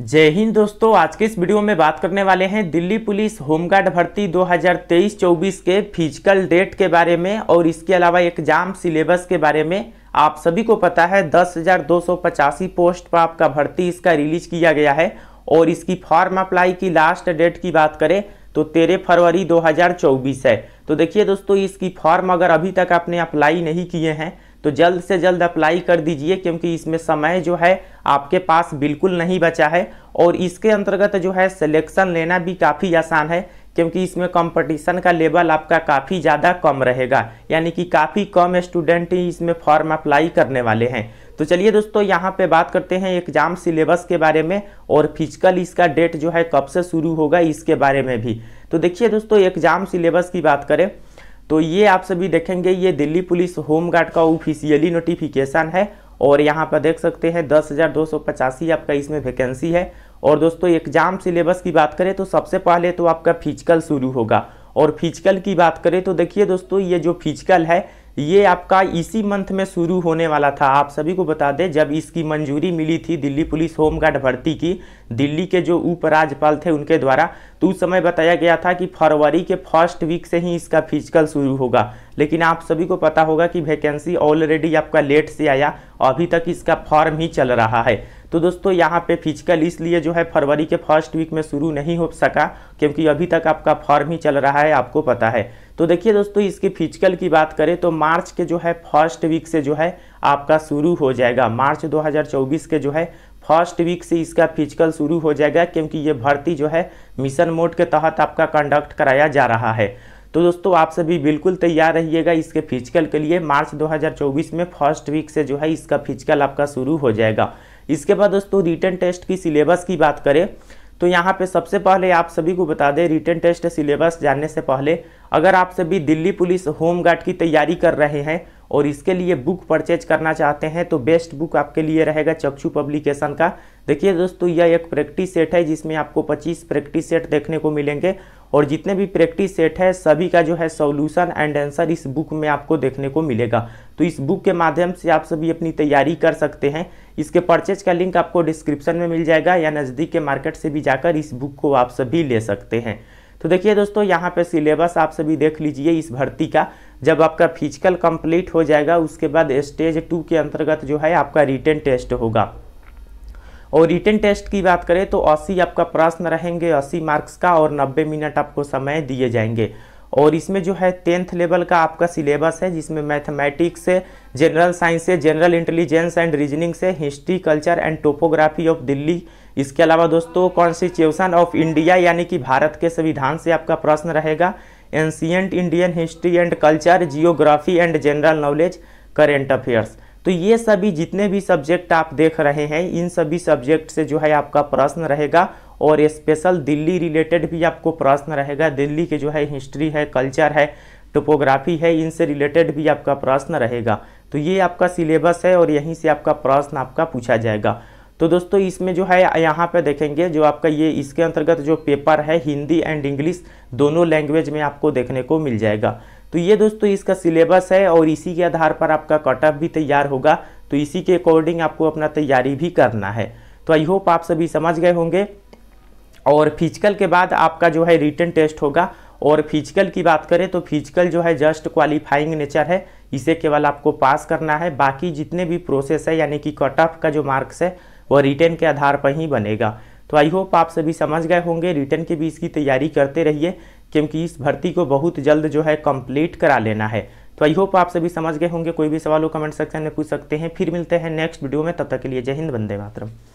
जय हिंद दोस्तों आज के इस वीडियो में बात करने वाले हैं दिल्ली पुलिस होमगार्ड भर्ती 2023-24 के फिजिकल डेट के बारे में और इसके अलावा एग्जाम सिलेबस के बारे में आप सभी को पता है दस पोस्ट पर आपका भर्ती इसका रिलीज किया गया है और इसकी फॉर्म अप्लाई की लास्ट डेट की बात करें तो तेरह फरवरी 2024 है तो देखिए दोस्तों इसकी फॉर्म अगर अभी तक आपने अप्लाई नहीं किए हैं तो जल्द से जल्द अप्लाई कर दीजिए क्योंकि इसमें समय जो है आपके पास बिल्कुल नहीं बचा है और इसके अंतर्गत जो है सिलेक्शन लेना भी काफ़ी आसान है क्योंकि इसमें कंपटीशन का लेवल आपका काफ़ी ज़्यादा कम रहेगा यानी कि काफ़ी कम स्टूडेंट ही इसमें फॉर्म अप्लाई करने वाले हैं तो चलिए दोस्तों यहाँ पे बात करते हैं एग्जाम सिलेबस के बारे में और फिजिकल इसका डेट जो है कब से शुरू होगा इसके बारे में भी तो देखिए दोस्तों एग्जाम सिलेबस की बात करें तो ये आप सभी देखेंगे ये दिल्ली पुलिस होमगार्ड का ऑफिशियली नोटिफिकेशन है और यहाँ पर देख सकते हैं दस हज़ार दो सौ पचासी आपका इसमें वैकेंसी है और दोस्तों एग्जाम सिलेबस की बात करें तो सबसे पहले तो आपका फिजिकल शुरू होगा और फिजिकल की बात करें तो देखिए दोस्तों ये जो फिजिकल है ये आपका इसी मंथ में शुरू होने वाला था आप सभी को बता दें जब इसकी मंजूरी मिली थी दिल्ली पुलिस होमगार्ड भर्ती की दिल्ली के जो उपराज्यपाल थे उनके द्वारा तो उस समय बताया गया था कि फरवरी के फर्स्ट वीक से ही इसका फिजिकल शुरू होगा लेकिन आप सभी को पता होगा कि वैकेंसी ऑलरेडी आपका लेट से आया अभी तक इसका फॉर्म ही चल रहा है तो दोस्तों यहाँ पे फिजिकल इसलिए जो है फरवरी के फर्स्ट वीक में शुरू नहीं हो सका क्योंकि अभी तक आपका फॉर्म ही चल रहा है आपको पता है तो देखिए दोस्तों इसके फिजिकल की बात करें तो मार्च के जो है फर्स्ट वीक से जो है आपका शुरू हो जाएगा मार्च 2024 के जो है फर्स्ट वीक से इसका फिजिकल शुरू हो जाएगा क्योंकि ये भर्ती जो है मिशन मोड के तहत आपका कंडक्ट कराया जा रहा है तो दोस्तों आप सभी बिल्कुल तैयार रहिएगा इसके फिजिकल के लिए मार्च 2024 में फर्स्ट वीक से जो है इसका फिजिकल आपका शुरू हो जाएगा इसके बाद दोस्तों रिटर्न टेस्ट की सिलेबस की बात करें तो यहाँ पे सबसे पहले आप सभी को बता दें रिटर्न टेस्ट सिलेबस जानने से पहले अगर आप सभी दिल्ली पुलिस होम गार्ड की तैयारी कर रहे हैं और इसके लिए बुक परचेज करना चाहते हैं तो बेस्ट बुक आपके लिए रहेगा चक्षु पब्लिकेशन का देखिए दोस्तों यह एक प्रैक्टिस सेट है जिसमें आपको 25 प्रैक्टिस सेट देखने को मिलेंगे और जितने भी प्रैक्टिस सेट है सभी का जो है सॉल्यूशन एंड आंसर इस बुक में आपको देखने को मिलेगा तो इस बुक के माध्यम से आप सभी अपनी तैयारी कर सकते हैं इसके परचेज का लिंक आपको डिस्क्रिप्शन में मिल जाएगा या नज़दीक के मार्केट से भी जाकर इस बुक को आप सभी ले सकते हैं तो देखिए दोस्तों यहाँ पे सिलेबस आप सभी देख लीजिए इस भर्ती का जब आपका फिजिकल कंप्लीट हो जाएगा उसके बाद स्टेज टू के अंतर्गत जो है आपका रिटर्न टेस्ट होगा और रिटर्न टेस्ट की बात करें तो अस्सी आपका प्रश्न रहेंगे अस्सी मार्क्स का और नब्बे मिनट आपको समय दिए जाएंगे और इसमें जो है टेंथ लेवल का आपका सिलेबस है जिसमें मैथमेटिक्स से जनरल साइंस से जनरल इंटेलिजेंस एंड रीजनिंग से history culture and topography of Delhi इसके अलावा दोस्तों कॉन्स्टिट्यूशन ऑफ इंडिया यानी कि भारत के संविधान से आपका प्रश्न रहेगा ancient Indian history and culture geography and general knowledge current affairs तो ये सभी जितने भी सब्जेक्ट आप देख रहे हैं इन सभी सब्जेक्ट से जो है आपका प्रश्न रहेगा और स्पेशल दिल्ली रिलेटेड भी आपको प्रश्न रहेगा दिल्ली के जो है हिस्ट्री है कल्चर है टोपोग्राफी है इनसे रिलेटेड भी आपका प्रश्न रहेगा तो ये आपका सिलेबस है और यहीं से आपका प्रश्न आपका पूछा जाएगा तो दोस्तों इसमें जो है यहाँ पे देखेंगे जो आपका ये इसके अंतर्गत जो पेपर है हिंदी एंड इंग्लिश दोनों लैंग्वेज में आपको देखने को मिल जाएगा तो ये दोस्तों इसका सिलेबस है और इसी के आधार पर आपका कटअप भी तैयार होगा तो इसी के अकॉर्डिंग आपको अपना तैयारी भी करना है तो आई होप आप सभी समझ गए होंगे और फिजिकल के बाद आपका जो है रिटर्न टेस्ट होगा और फिजिकल की बात करें तो फिजिकल जो है जस्ट क्वालिफाइंग नेचर है इसे केवल आपको पास करना है बाकी जितने भी प्रोसेस है यानी कि कट ऑफ का जो मार्क्स है वह रिटर्न के आधार पर ही बनेगा तो आई होप आप सभी समझ गए होंगे रिटर्न के भी इसकी तैयारी करते रहिए क्योंकि इस भर्ती को बहुत जल्द जो है कंप्लीट करा लेना है तो आई होप आप सभी समझ गए होंगे कोई भी सवाल हो कमेंट सेक्शन में पूछ सकते हैं फिर मिलते हैं नेक्स्ट वीडियो में तब तक के लिए जय हिंद बंदे मातरम